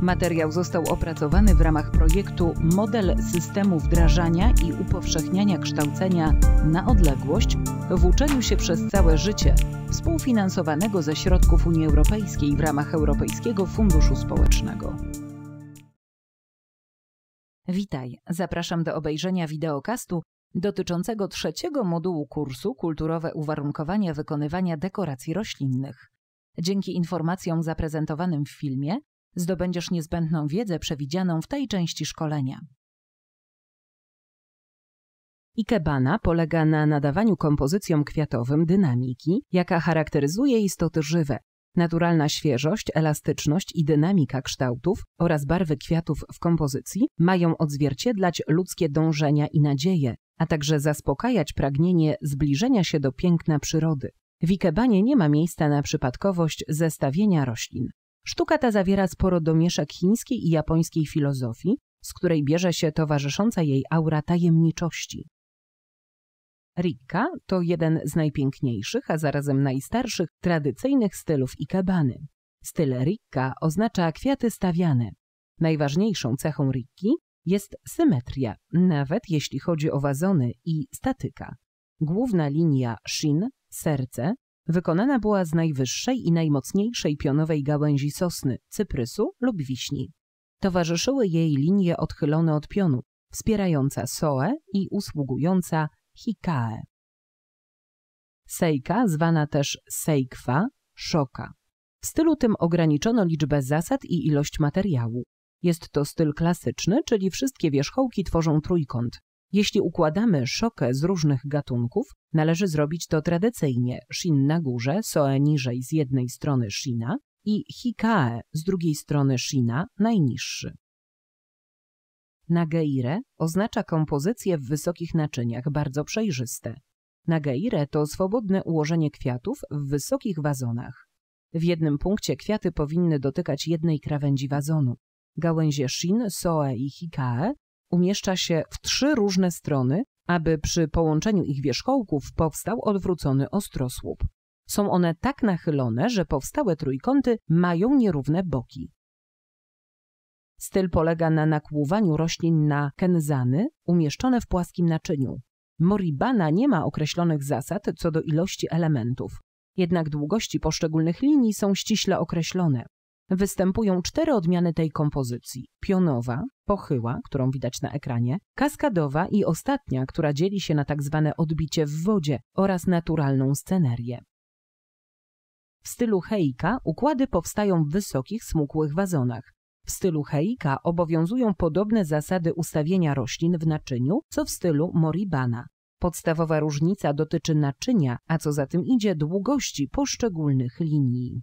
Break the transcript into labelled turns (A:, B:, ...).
A: Materiał został opracowany w ramach projektu Model systemu wdrażania i upowszechniania kształcenia na odległość w uczeniu się przez całe życie, współfinansowanego ze środków Unii Europejskiej w ramach Europejskiego Funduszu Społecznego. Witaj, zapraszam do obejrzenia wideokastu dotyczącego trzeciego modułu kursu Kulturowe uwarunkowania wykonywania dekoracji roślinnych. Dzięki informacjom zaprezentowanym w filmie zdobędziesz niezbędną wiedzę przewidzianą w tej części szkolenia. Ikebana polega na nadawaniu kompozycjom kwiatowym dynamiki, jaka charakteryzuje istoty żywe. Naturalna świeżość, elastyczność i dynamika kształtów oraz barwy kwiatów w kompozycji mają odzwierciedlać ludzkie dążenia i nadzieje, a także zaspokajać pragnienie zbliżenia się do piękna przyrody. W ikebanie nie ma miejsca na przypadkowość zestawienia roślin. Sztuka ta zawiera sporo domieszek chińskiej i japońskiej filozofii, z której bierze się towarzysząca jej aura tajemniczości. Rikka to jeden z najpiękniejszych, a zarazem najstarszych tradycyjnych stylów ikebany. Styl Rikka oznacza kwiaty stawiane. Najważniejszą cechą Rikki jest symetria, nawet jeśli chodzi o wazony i statyka. Główna linia shin, serce, Wykonana była z najwyższej i najmocniejszej pionowej gałęzi sosny, cyprysu lub wiśni. Towarzyszyły jej linie odchylone od pionu, wspierająca soe i usługująca hikae. Sejka, zwana też sejkwa, szoka. W stylu tym ograniczono liczbę zasad i ilość materiału. Jest to styl klasyczny, czyli wszystkie wierzchołki tworzą trójkąt, jeśli układamy szokę z różnych gatunków, należy zrobić to tradycyjnie shin na górze, soe niżej z jednej strony shina i hikae z drugiej strony shina najniższy. Nageire oznacza kompozycje w wysokich naczyniach bardzo przejrzyste. Nageire to swobodne ułożenie kwiatów w wysokich wazonach. W jednym punkcie kwiaty powinny dotykać jednej krawędzi wazonu. Gałęzie shin, soe i hikae umieszcza się w trzy różne strony, aby przy połączeniu ich wierzchołków powstał odwrócony ostrosłup. Są one tak nachylone, że powstałe trójkąty mają nierówne boki. Styl polega na nakłuwaniu roślin na kenzany umieszczone w płaskim naczyniu. Moribana nie ma określonych zasad co do ilości elementów, jednak długości poszczególnych linii są ściśle określone. Występują cztery odmiany tej kompozycji: pionowa, pochyła, którą widać na ekranie, kaskadowa i ostatnia, która dzieli się na tak zwane odbicie w wodzie oraz naturalną scenerię. W stylu heika układy powstają w wysokich, smukłych wazonach. W stylu heika obowiązują podobne zasady ustawienia roślin w naczyniu, co w stylu moribana. Podstawowa różnica dotyczy naczynia, a co za tym idzie długości poszczególnych linii.